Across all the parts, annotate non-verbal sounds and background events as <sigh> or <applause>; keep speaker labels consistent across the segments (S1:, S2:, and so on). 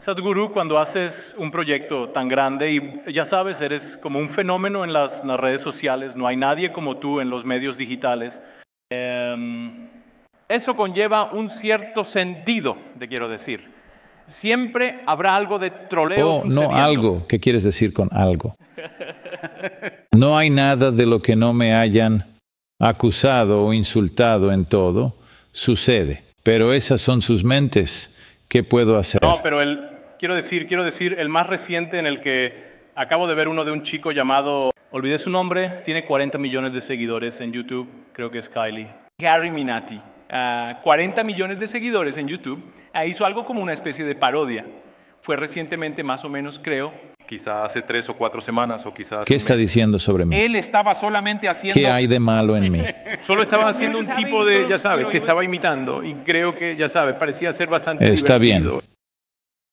S1: Sadhguru, cuando haces un proyecto tan grande y ya sabes, eres como un fenómeno en las, redes sociales, no hay nadie como tú en los medios digitales. Em, eso conlleva un cierto sentido, te quiero decir. Siempre habrá algo de troleo. Oh, no
S2: algo. ¿Qué quieres decir con algo? No hay nada de lo que no me hayan acusado o insultado en todo. Sucede. Pero esas son sus mentes. ¿Qué puedo hacer? No,
S1: pero el, quiero decir, quiero decir, el más reciente en el que acabo de ver uno de un chico llamado, olvidé su nombre, tiene 40 millones de seguidores en YouTube, creo que es Kylie. Gary Minati, 40 ah, millones de seguidores en YouTube, ah, hizo algo como una especie de parodia. Fue recientemente, más o menos, creo. quizás hace tres o cuatro semanas, o quizás. ¿Qué está
S2: diciendo sobre mí?
S1: Él estaba solamente haciendo. ¿Qué hay
S2: de malo en mí?
S1: <laughs> Solo estaba haciendo un tipo de, ya sabes, te estaba imitando, y creo que, ya sabes, parecía ser bastante. Está divertido.
S2: bien.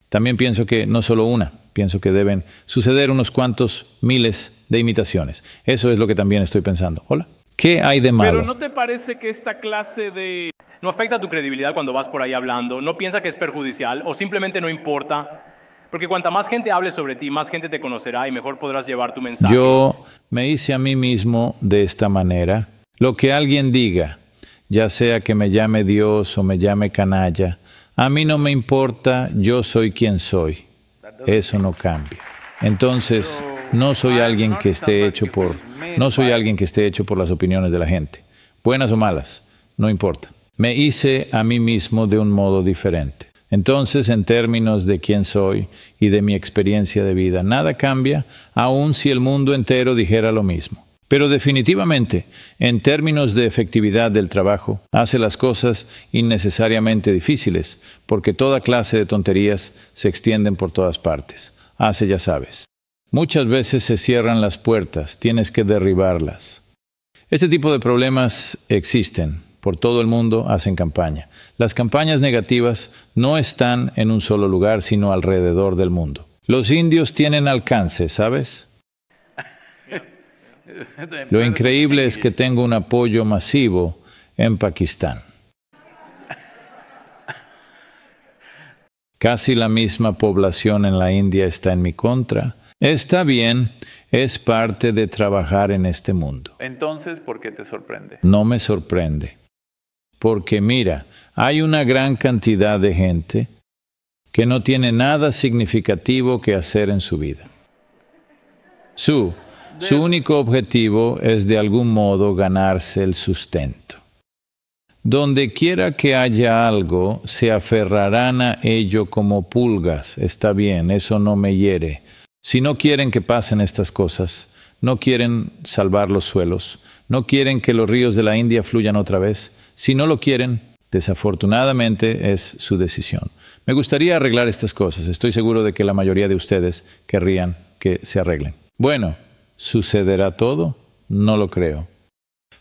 S2: También pienso que no solo una, pienso que deben suceder unos cuantos miles de imitaciones. Eso es lo que también estoy pensando. Hola. ¿Qué hay de malo? Pero
S1: ¿no te parece que esta clase de... no afecta tu credibilidad cuando vas por ahí hablando? ¿No piensa que es perjudicial o simplemente no importa? Porque cuanta más gente hable sobre ti, más gente te conocerá y mejor podrás llevar tu mensaje.
S2: Yo me hice a mí mismo de esta manera. Lo que alguien diga, ya sea que me llame Dios o me llame canalla, a mí no me importa, yo soy quien soy. Eso no cambia. Entonces, no soy alguien que esté hecho por no soy alguien que esté hecho por las opiniones de la gente, buenas o malas, no importa. Me hice a mí mismo de un modo diferente. Entonces, en términos de quién soy y de mi experiencia de vida, nada cambia, aun si el mundo entero dijera lo mismo. Pero definitivamente, en términos de efectividad del trabajo, hace las cosas innecesariamente difíciles, porque toda clase de tonterías se extienden por todas partes. Hace ya sabes. Muchas veces se cierran las puertas, tienes que derribarlas. Este tipo de problemas existen, por todo el mundo hacen campaña. Las campañas negativas no están en un solo lugar, sino alrededor del mundo. Los indios tienen alcance, ¿sabes?
S1: <laughs> Lo
S2: increíble es que tengo un apoyo masivo en Pakistán. Casi la misma población en la India está en mi contra. Está bien, es parte de trabajar en este mundo. Entonces, ¿por qué te sorprende? No me sorprende. Porque mira, hay una gran cantidad de gente que no tiene nada significativo que hacer en su vida. Su su único objetivo es de algún modo ganarse el sustento. Donde quiera que haya algo, se aferrarán a ello como pulgas. Está bien, eso no me hiere. Si no quieren que pasen estas cosas, no quieren salvar los suelos, no quieren que los ríos de la India fluyan otra vez, si no lo quieren, desafortunadamente es su decisión. Me gustaría arreglar estas cosas. Estoy seguro de que la mayoría de ustedes querrían que se arreglen. Bueno, ¿Sucederá todo? No lo creo.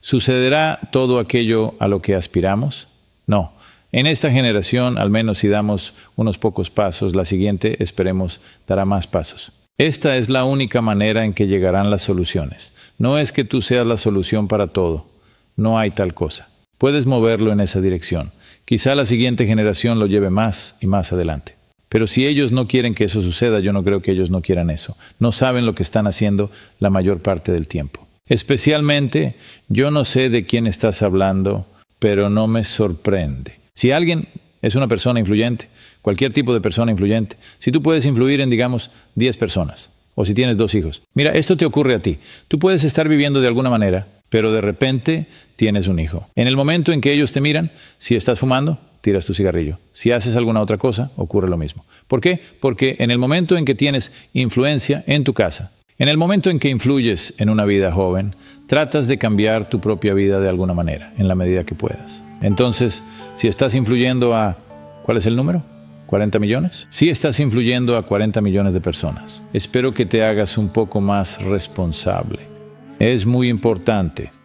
S2: ¿Sucederá todo aquello a lo que aspiramos? No. En esta generación, al menos si damos unos pocos pasos, la siguiente, esperemos, dará más pasos. Esta es la única manera en que llegarán las soluciones. No es que tú seas la solución para todo. No hay tal cosa. Puedes moverlo en esa dirección. Quizá la siguiente generación lo lleve más y más adelante. Pero si ellos no quieren que eso suceda, yo no creo que ellos no quieran eso. No saben lo que están haciendo la mayor parte del tiempo. Especialmente, yo no sé de quién estás hablando, pero no me sorprende. Si alguien es una persona influyente, cualquier tipo de persona influyente, si tú puedes influir en, digamos, 10 personas, o si tienes dos hijos, mira, esto te ocurre a ti. Tú puedes estar viviendo de alguna manera, pero de repente tienes un hijo. En el momento en que ellos te miran, si estás fumando, tiras tu cigarrillo. Si haces alguna otra cosa, ocurre lo mismo. ¿Por qué? Porque en el momento en que tienes influencia en tu casa, en el momento en que influyes en una vida joven, tratas de cambiar tu propia vida de alguna manera, en la medida que puedas. Entonces, si estás influyendo a... ¿Cuál es el número? ¿40 millones? Sí estás influyendo a 40 millones de personas. Espero que te hagas un poco más responsable. Es muy importante